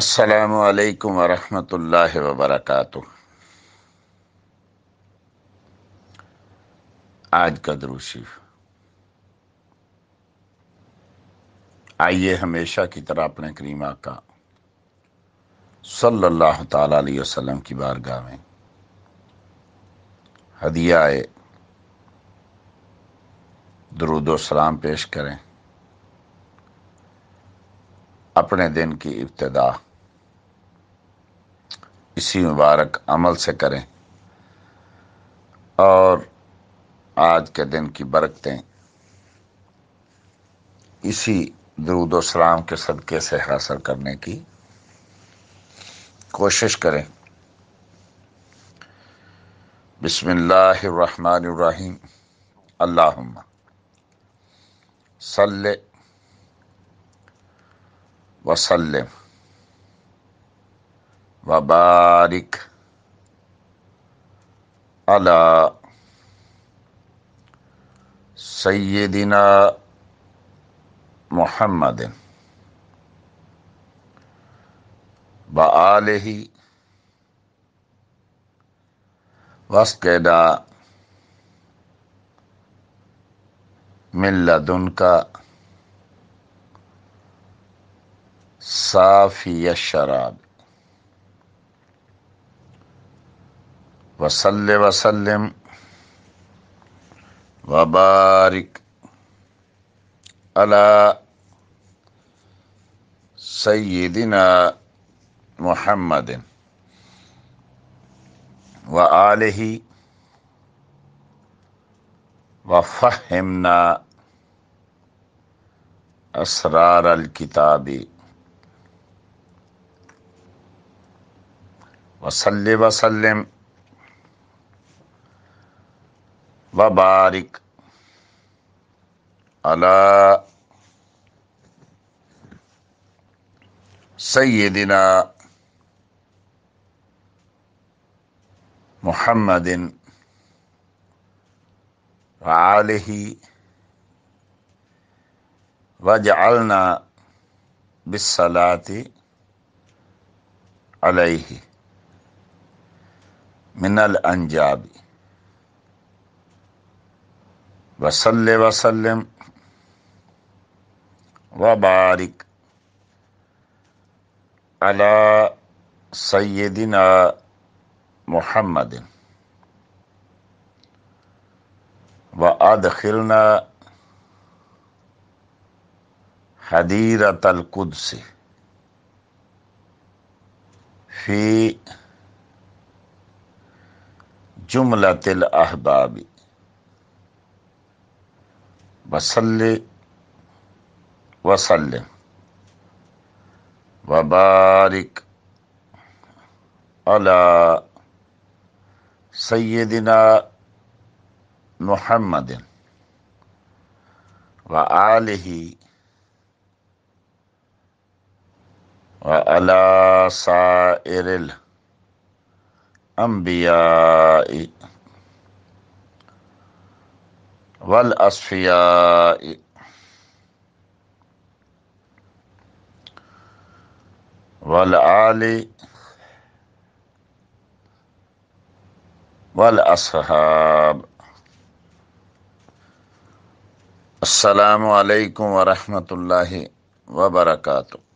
السلام علیکم ورحمۃ اللہ وبرکاتہ آج کا دروشی آئیے ہمیشہ کی طرح اپنے کریما کا صلی اللہ تعالیٰ علیہ وسلم کی بارگاہ میں ہدیہ درود و سلام پیش کریں اپنے دن کی ابتدا اسی مبارک عمل سے کریں اور آج کے دن کی برکتیں اسی درود و سلام کے صدقے سے حاصل کرنے کی کوشش کریں بسم اللہ الرحمن الرحیم اللہم صلی وسلم وبارک علی سیدنا محمد وآله وسکدا ملدن کا صافي الشراب وصل وسلم وبارك على سيدنا محمد وآله وفهمنا أسرار الكتاب وصل وسلم وبارك على سيدنا محمد وعاله وجعلنا بالصلاة عليه من الأنجاب وصل وسلم وبارك على سيدنا محمد وأدخلنا حديرة القدس في جملة الأحباب وصل وسلم وبارك على سيدنا محمد وآله وعلى سائر الله الأنبياء والأصفياء والآل والأصحاب السلام عليكم ورحمة الله وبركاته